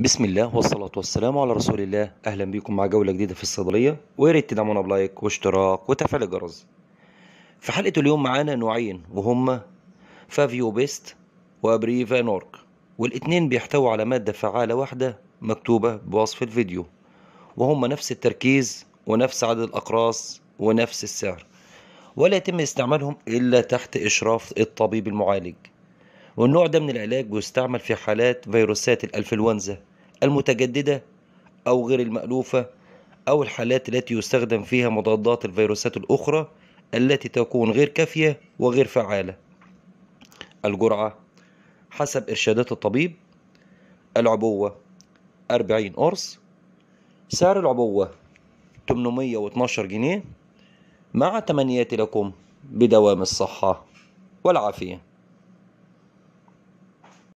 بسم الله والصلاة والسلام على رسول الله أهلا بكم مع جولة جديدة في الصيدلية ويا ريت تدعمونا بلايك واشتراك وتفعيل الجرس في حلقة اليوم معانا نوعين وهما فافيو بيست وابريفا نورك والاتنين بيحتووا على مادة فعالة واحدة مكتوبة بوصف الفيديو وهما نفس التركيز ونفس عدد الأقراص ونفس السعر ولا يتم استعمالهم إلا تحت إشراف الطبيب المعالج والنوع ده من العلاج بيستعمل في حالات فيروسات الأنفلونزا المتجددة أو غير المألوفة أو الحالات التي يستخدم فيها مضادات الفيروسات الأخرى التي تكون غير كافية وغير فعالة الجرعة حسب إرشادات الطبيب العبوة 40 قرص سعر العبوة 812 جنيه مع تمنياتي لكم بدوام الصحة والعافية